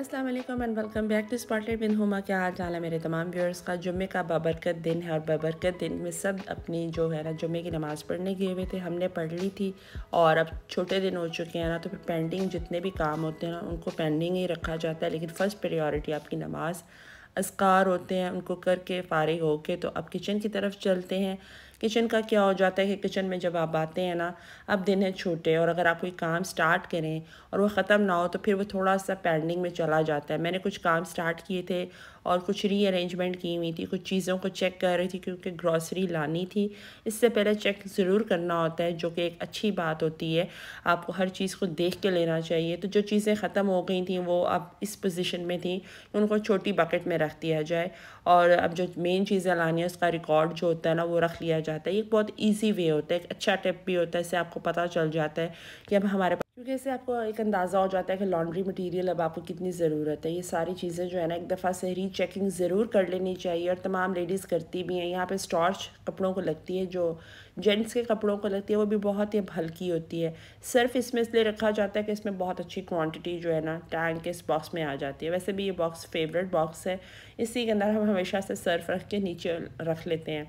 अस्सलाम वालेकुम and welcome back to spotlight बिन हुमा क्या हाल चाल है मेरे तमाम व्यूअर्स का जुम्मे का बाबरकत दिन है और बाबरकत दिन में सब अपनी जो है ना जुम्मे की नमाज़ पढ़ने गए हुए थे हमने पढ़ ली थी और अब छोटे दिन हो चुके हैं ना तो फिर पेंडिंग जितने भी काम होते हैं ना उनको पेंडिंग ही रखा जाता है लेकिन फ़र्स्ट प्रायोरिटी आपकी नमाज़ असकार होते हैं उनको करके फारिग होके तो अब किचन की तरफ चलते हैं किचन का क्या हो जाता है कि किचन में जब आप आते हैं ना अब दिन है छोटे और अगर आप कोई काम स्टार्ट करें और वो ख़त्म ना हो तो फिर वो थोड़ा सा पेंडिंग में चला जाता है मैंने कुछ काम स्टार्ट किए थे और कुछ रीअरेंजमेंट की हुई थी कुछ चीज़ों को चेक कर रही थी क्योंकि ग्रॉसरी लानी थी इससे पहले चेक ज़रूर करना होता है जो कि एक अच्छी बात होती है आपको हर चीज़ को देख के लेना चाहिए तो जो चीज़ें ख़त्म हो गई थी वो अब इस पोजिशन में थी उनको छोटी बकेट में रख दिया जाए और अब जो मेन चीज़ें लानी है उसका रिकॉर्ड जो होता है ना वो रख लिया जाता है ये बहुत ईजी वे होता है एक अच्छा टिप भी होता है इससे आपको पता चल जाता है कि अब हमारे क्योंकि इससे आपको एक अंदाज़ा हो जाता है कि लॉन्ड्री मटेरियल अब आपको कितनी ज़रूरत है ये सारी चीज़ें जो है ना एक दफ़ा से री चेकिंग ज़रूर कर लेनी चाहिए और तमाम लेडीज़ करती भी हैं यहाँ पे स्टॉर्च कपड़ों को लगती है जो जेंट्स के कपड़ों को लगती है वो भी बहुत ही हल्की होती है सिर्फ इसमें इसलिए रखा जाता है कि इसमें बहुत अच्छी क्वान्टिटी जो है ना टैंक इस बॉक्स में आ जाती है वैसे भी ये बॉक्स फेवरेट बॉक्स है इसी के अंदर हम हमेशा से सर्फ रख के नीचे रख लेते हैं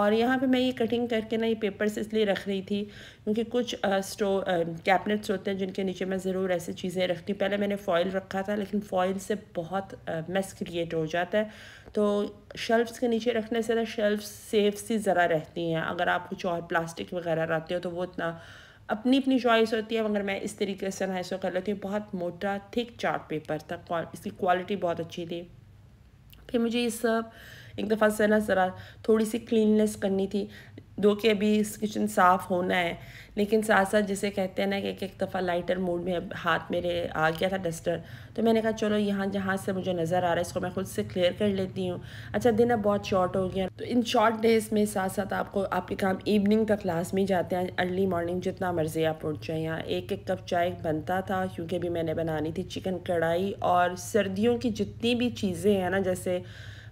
और यहाँ पे मैं ये कटिंग करके ना ये पेपर्स इसलिए रख रही थी क्योंकि कुछ स्टो कैबिनेट्स होते हैं जिनके नीचे मैं ज़रूर ऐसी चीज़ें रखती हूँ पहले मैंने फ़ॉइल रखा था लेकिन फ़ॉइल से बहुत मेस क्रिएट हो जाता है तो शेल्फ़्स के नीचे रखने से ना शेल्फ सेफ सी ज़रा रहती हैं अगर आप कुछ और प्लास्टिक वगैरह रहते हो तो वो इतना अपनी अपनी चॉइस होती है मगर मैं इस तरीके से ना इसको कर लेती हूँ बहुत मोटा थिक चार्ट पेपर था इसकी क्वालिटी बहुत अच्छी थी फिर मुझे ये सब एक दफ़ा से ना ज़रा थोड़ी सी क्लीननेस करनी थी दो कि अभी इस किचन साफ़ होना है लेकिन साथ साथ जैसे कहते हैं ना कि एक दफ़ा लाइटर मोड में हाथ मेरे आ गया था डस्टर तो मैंने कहा चलो यहाँ जहाँ से मुझे नज़र आ रहा है इसको मैं खुद से क्लियर कर लेती हूँ अच्छा दिन अब बहुत शॉर्ट हो गया तो इन शॉर्ट डेज़ में साथ साथ आपको आपके काम इवनिंग तक में जाते हैं अर्ली मॉर्निंग जितना मर्ज़ी आप उठ जाए यहाँ एक एक कप चाय बनता था क्योंकि अभी मैंने बनानी थी चिकन कढ़ाई और सर्दियों की जितनी भी चीज़ें हैं ना जैसे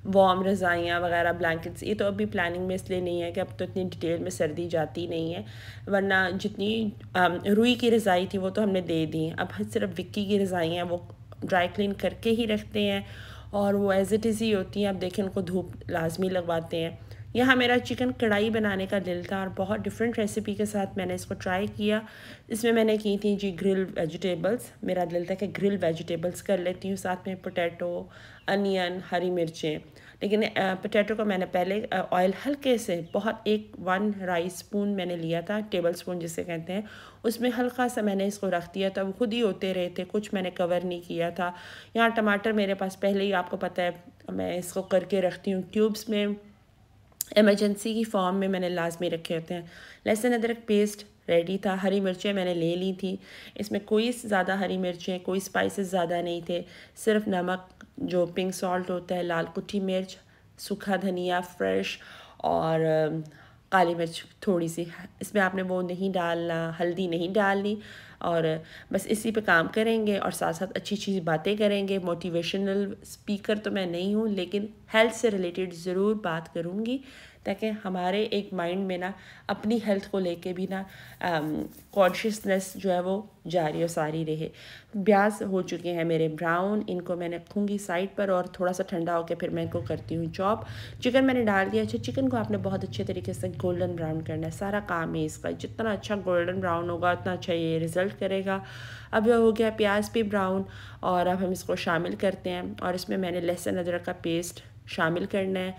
वार्म रज़ाइयाँ वगैरह ब्लैंकेट्स ये तो अभी प्लानिंग में इसलिए नहीं है कि अब तो इतनी डिटेल में सर्दी जाती नहीं है वरना जितनी um, रुई की रज़ाई थी वो तो हमने दे दी अब सिर्फ विक्की की रज़ाइयाँ वो ड्राई क्लीन करके ही रखते हैं और वो एज़ इट इज़ ही होती हैं आप देखें उनको धूप लाजमी लगवाते हैं यहाँ मेरा चिकन कढ़ाई बनाने का दिल था और बहुत डिफरेंट रेसिपी के साथ मैंने इसको ट्राई किया इसमें मैंने की थी जी ग्रिल वेजिटेबल्स मेरा दिल था कि ग्रिल वेजिटेबल्स कर लेती हूँ साथ में पोटैटो अनियन हरी मिर्चें लेकिन पोटैटो को मैंने पहले ऑयल हल्के से बहुत एक वन राइस स्पून मैंने लिया था टेबल स्पून जिसे कहते हैं उसमें हल्का सा मैंने इसको रख दिया था वो खुद ही होते रहे थे कुछ मैंने कवर नहीं किया था यहाँ टमाटर मेरे पास पहले ही आपको पता है मैं इसको करके रखती हूँ ट्यूब्स में एमरजेंसी की फॉर्म में मैंने लाजमी रखे होते हैं लहसुन अदरक पेस्ट रेडी था हरी मिर्चें मैंने ले ली थी इसमें कोई ज़्यादा हरी मिर्चें कोई स्पाइसेस ज़्यादा नहीं थे सिर्फ नमक जो पिंक सॉल्ट होता है लाल कुटी मिर्च सूखा धनिया फ्रेश और काली मिर्च थोड़ी सी इसमें आपने वो नहीं डालना हल्दी नहीं डालनी और बस इसी पे काम करेंगे और साथ साथ अच्छी अच्छी बातें करेंगे मोटिवेशनल स्पीकर तो मैं नहीं हूँ लेकिन हेल्थ से रिलेटेड ज़रूर बात करूँगी ताकि हमारे एक माइंड में ना अपनी हेल्थ को लेके भी ना कॉन्शियसनेस um, जो है वो जारी और सारी रहे ब्याज हो चुके हैं मेरे ब्राउन इनको मैंने रखूँगी साइड पर और थोड़ा सा ठंडा होकर फिर मैं इनको करती हूँ चॉप चिकन मैंने डाल दिया अच्छा चिकन को आपने बहुत अच्छे तरीके से गोल्डन ब्राउन करना है सारा काम है इसका जितना अच्छा गोल्डन ब्राउन होगा उतना अच्छा ये रिज़ल्ट करेगा अब यह हो गया प्याज भी ब्राउन और अब हम इसको शामिल करते हैं और इसमें मैंने लहसुन अदरक का पेस्ट शामिल करना है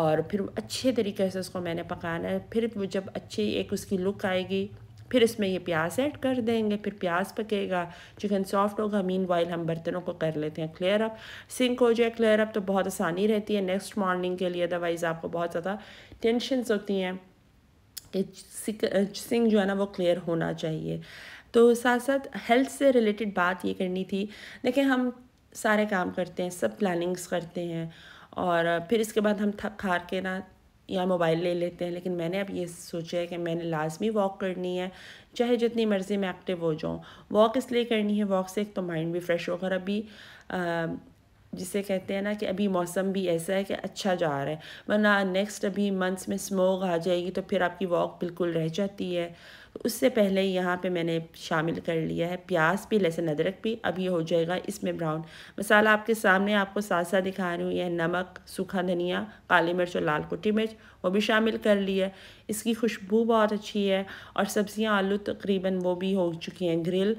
और फिर अच्छे तरीके से उसको मैंने पकाना है फिर जब अच्छी एक उसकी लुक आएगी फिर इसमें ये प्याज ऐड कर देंगे फिर प्याज पकेगा चिकन सॉफ्ट होगा मीन वाइल हम बर्तनों को कर लेते हैं क्लियर अप सिंक हो जाए क्लियर अप तो बहुत आसानी रहती है नेक्स्ट मॉर्निंग के लिए अदरवाइज़ आपको बहुत ज़्यादा टेंशनस होती हैं कि सिंक जो है ना वो क्लियर होना चाहिए तो साथ साथ हेल्थ से रिलेटेड बात ये करनी थी देखें हम सारे काम करते हैं सब प्लानिंग्स करते हैं और फिर इसके बाद हम थक हार के ना या मोबाइल ले लेते हैं लेकिन मैंने अब ये सोचा है कि मैंने लाजमी वॉक करनी है चाहे जितनी मर्ज़ी मैं एक्टिव हो जाऊँ वॉक इसलिए करनी है वॉक से एक तो माइंड भी फ्रेश होकर अभी जिसे कहते हैं ना कि अभी मौसम भी ऐसा है कि अच्छा जा रहा है वरना नेक्स्ट अभी मंथ्स में स्मोक आ जाएगी तो फिर आपकी वॉक बिल्कुल रह जाती है उससे पहले यहाँ पे मैंने शामिल कर लिया है प्याज भी लहसुन अदरक भी अब ये हो जाएगा इसमें ब्राउन मसाला आपके सामने आपको साथ साथ दिखा रही हूँ यह नमक सूखा धनिया काली मिर्च और लाल कुटी मिर्च वो भी शामिल कर लिया है इसकी खुशबू बहुत अच्छी है और सब्ज़ियाँ आलू तकरीबन वो भी हो चुकी हैं ग्रिल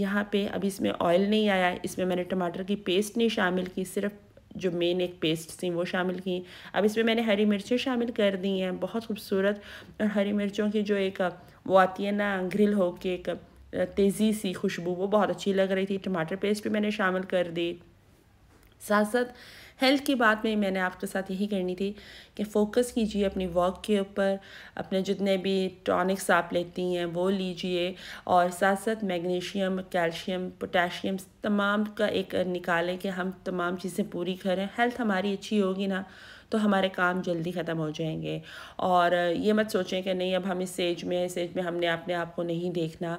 यहाँ पर अभी इसमें ऑयल नहीं आया इसमें मैंने टमाटर की पेस्ट नहीं शामिल की सिर्फ जो मेन एक पेस्ट थी वो शामिल की अब इसमें मैंने हरी मिर्चें शामिल कर दी हैं बहुत खूबसूरत और हरी मिर्चों की जो एक वो आती है ना ग्रिल होके एक तेज़ी सी खुशबू वो बहुत अच्छी लग रही थी टमाटर पेस्ट भी मैंने शामिल कर दी साथ साथ हेल्थ की बात में मैंने आपके साथ यही करनी थी कि फ़ोकस कीजिए अपनी वॉक के ऊपर अपने जितने भी टॉनिक्स आप लेती हैं वो लीजिए और साथ साथ मैग्नीशियम कैल्शियम पोटेशियम तमाम का एक निकालें कि हम तमाम चीज़ें पूरी करें हेल्थ हमारी अच्छी होगी ना तो हमारे काम जल्दी ख़त्म हो जाएंगे और ये मत सोचें कि नहीं अब हम इस एज में इस एज में हमने अपने आप को नहीं देखना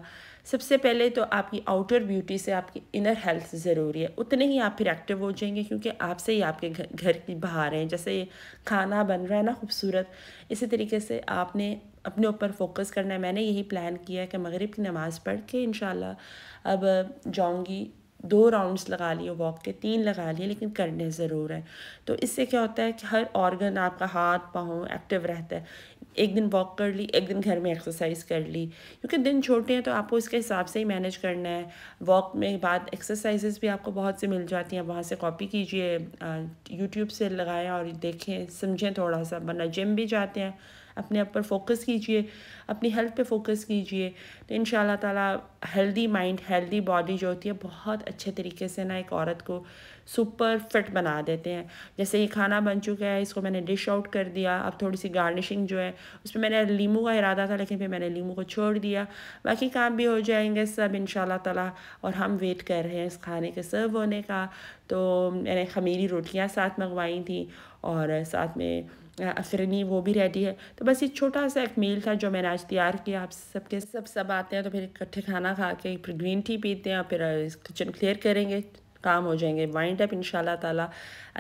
सबसे पहले तो आपकी आउटर ब्यूटी से आपकी इनर हेल्थ ज़रूरी है उतने ही आप फिर एक्टिव हो जाएंगे क्योंकि आपसे ही आपके घर घर की बाहर हैं जैसे खाना बन रहा है ना खूबसूरत इसी तरीके से आपने अपने ऊपर फोकस करना है मैंने यही प्लान किया है कि मगरिब की नमाज़ पढ़ के इन अब जाऊँगी दो राउंड्स लगा लिए वॉक के तीन लगा लिए लेकिन करने ज़रूर है तो इससे क्या होता है कि हर ऑर्गन आपका हाथ पाँव एक्टिव रहता है एक दिन वॉक कर ली एक दिन घर में एक्सरसाइज कर ली क्योंकि दिन छोटे हैं तो आपको इसके हिसाब से ही मैनेज करना है वॉक में बाद एक्सरसाइजेज भी आपको बहुत से मिल जाती हैं वहाँ से कॉपी कीजिए यूट्यूब से लगाएं और देखें समझें थोड़ा सा वरना जिम भी जाते हैं अपने आप पर फोकस कीजिए अपनी हेल्थ पे फोकस कीजिए तो इन ताला हेल्दी माइंड हेल्दी बॉडी जो होती है बहुत अच्छे तरीके से ना एक औरत को सुपर फिट बना देते हैं जैसे ये खाना बन चुका है इसको मैंने डिश आउट कर दिया अब थोड़ी सी गार्निशिंग जो है उस पर मैंने लीमू का इरादा था लेकिन फिर मैंने लीमू को छोड़ दिया बाकी काम भी हो जाएंगे सब इन ताला और हम वेट कर रहे हैं इस खाने के सर्व होने का तो मैंने खमीरी रोटियाँ साथ मंगवाई थी और साथ में अफरनी वो भी रेडी है तो बस ये छोटा सा एक मील था जो मैंने आज तैयार किया आप सबके सब सब आते हैं तो फिर इकट्ठे खाना खा के फिर ग्रीन टी पीते हैं और फिर किचन क्लियर करेंगे काम हो जाएंगे वाइंड अप इन ताला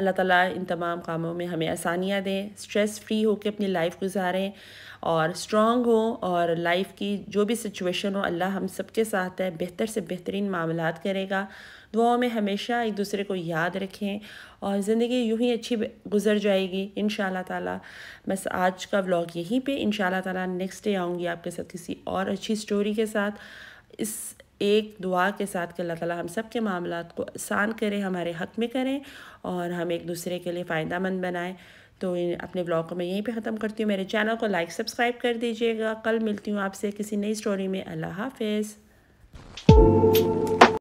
अल्लाह ताला इन तमाम कामों में हमें आसानियाँ दें स्ट्रेस फ्री होकर अपनी लाइफ गुजारें और स्ट्रॉग हो और लाइफ की जो भी सिचुएशन हो अल्लाह हम सब के साथ है बेहतर से बेहतरीन मामला करेगा दुआओं में हमेशा एक दूसरे को याद रखें और ज़िंदगी यूँ ही अच्छी गुजर जाएगी इन ताला बस आज का व्लॉग यहीं पे इन ताला नेक्स्ट डे आऊँगी आपके साथ किसी और अच्छी स्टोरी के साथ इस एक दुआ के साथ कि अल्लाह ताला हम सब के मामला को आसान करें हमारे हक में करें और हम एक दूसरे के लिए फ़ायदा मंद बनाएँ तो अपने ब्लॉग को मैं यहीं पे ख़त्म करती हूँ मेरे चैनल को लाइक सब्सक्राइब कर दीजिएगा कल मिलती हूँ आपसे किसी नई स्टोरी में अल्लाह हाफिज़